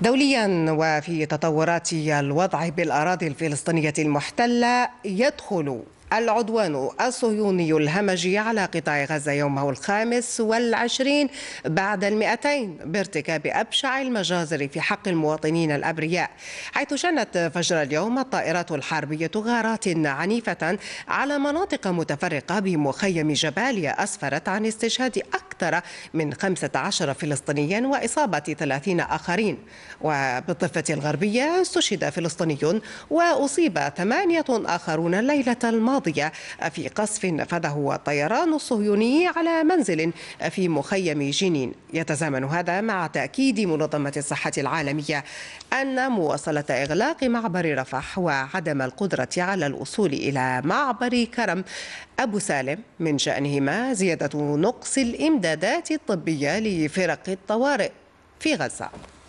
دوليا وفي تطورات الوضع بالأراضي الفلسطينية المحتلة يدخل العدوان الصهيوني الهمجي على قطاع غزة يومه الخامس والعشرين بعد المئتين بارتكاب أبشع المجازر في حق المواطنين الأبرياء حيث شنت فجر اليوم الطائرات الحربية غارات عنيفة على مناطق متفرقة بمخيم جباليا أسفرت عن استشهاد أكثر أكثر من 15 فلسطينيا وإصابة 30 آخرين وبالضفة الغربية استشهد فلسطيني وأصيب ثمانية آخرون الليلة الماضية في قصف نفذه الطيران الصهيوني على منزل في مخيم جنين يتزامن هذا مع تأكيد منظمة الصحة العالمية أن مواصلة إغلاق معبر رفح وعدم القدرة على الوصول إلى معبر كرم أبو سالم من شأنهما زيادة نقص الإمداد الامدادات الطبية لفرق الطوارئ في غزة